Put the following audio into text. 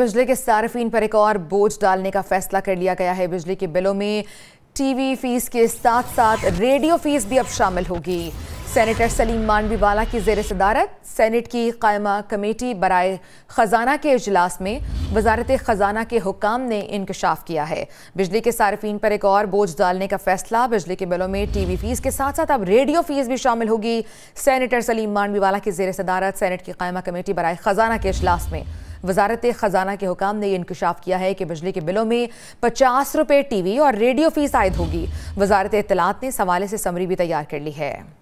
बिजली के सार्फिन पर एक और बोझ डालने का फैसला कर लिया गया है बिजली के बिलों में टीवी फीस के साथ साथ रेडियो फीस भी अब शामिल होगी सेनेटर सलीम मानवी वाला की जेर सदारत सेनेट की कायमा कमेटी बरए ख़जाना के अजलास में वजारत ख़जाना के हुकाम ने इंकशाफ किया है बिजली के सार्फिन पर एक और बोझ डालने का फैसला बिजली के बिलों में टी वी फीस के साथ साथ अब रेडियो फीस भी शामिल होगी सैनीटर सलीम मानवी की जेर सदारत सेनेट की कायमा कमेटी बरए ख़जाना के अजलास में वजारत ख़जाना के हुकाम ने यह इंकशाफ किया है कि बिजली के बिलों में पचास रुपये टी वी और रेडियो फीस आयद होगी वजारत इतलात ने इस हवाले से समरी भी तैयार कर ली है